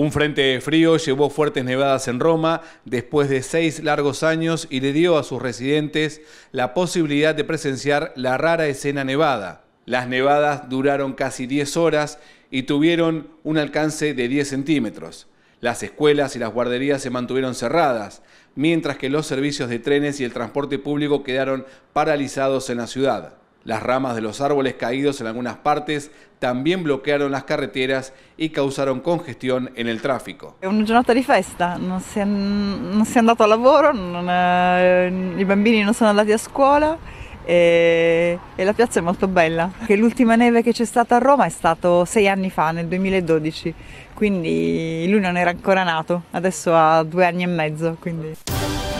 Un frente frío llevó fuertes nevadas en Roma después de seis largos años y le dio a sus residentes la posibilidad de presenciar la rara escena nevada. Las nevadas duraron casi 10 horas y tuvieron un alcance de 10 centímetros. Las escuelas y las guarderías se mantuvieron cerradas, mientras que los servicios de trenes y el transporte público quedaron paralizados en la ciudad. Las ramas de los árboles caídos en algunas partes también bloquearon las carreteras y causaron congestión en el tráfico. È una giornata di festa, non si è, non si è andato al lavoro, è, eh, i bambini non sono andati a scuola e, e la piazza è molto bella. Che l'ultima neve che c'è stata a Roma è stato sei anni fa, nel 2012, quindi lui non era ancora nato, adesso ha due anni e mezzo. Quindi.